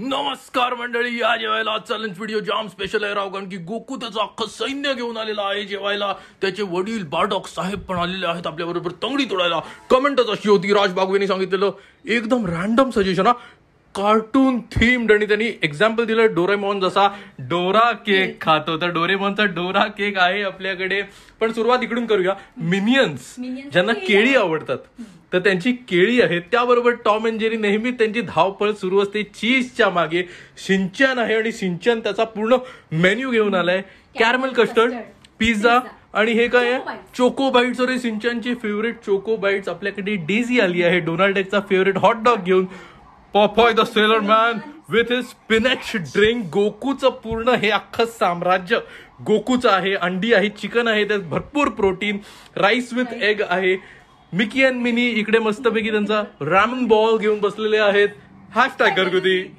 नमस्कार मंडळी या जेवायला चॅलेंज व्हिडिओ जाम स्पेशल आहे राव कारण की गोकू त्याचं अख्खं सैन्य घेऊन आलेला आहे जेवायला त्याचे वडील बाडॉक साहेब पण आलेले आहेत आपल्याबरोबर तंगडी तोडायला कमेंटच अशी होती राज बागवेनी सांगितलेलं एकदम रॅन्डम सजेशन हा कार्टून थीम्ड आणि त्यांनी एक्झाम्पल दिलं डोरेमॉन जसा डोरा केक खातो तर डोरेमॉनचा डोरा केक आहे आपल्याकडे पण सुरुवात इकडून करूया मिनियन्स ज्यांना केळी आवडतात तर त्यांची केळी आहे त्याबरोबर टॉम अँड जेरी नेहमी त्यांची धावपळ सुरू असते चीजच्या मागे सिंचन आहे आणि सिंचन त्याचा पूर्ण मेन्यू घेऊन आलाय कॅरमेल कस्टर्ड पिझ्झा आणि हे काय आहे चोको बाईट्स अरे सिंचनची फेवरेट चोको बाईट्स आपल्याकडे डेझी आली आहे डोनाल्ड फेवरेट हॉट डॉग घेऊन Popeye the sailor man with his spinach drink गोकूचं पूर्ण हे अख्खं साम्राज्य गोकूचं आहे अंडी आहे चिकन आहे त्यात भरपूर प्रोटीन राईस विथ एग आहे मिकी अँड मिनी इकडे मस्तपैकी त्यांचा रॅमन बॉल घेऊन बसलेले आहेत टॅग घरगुती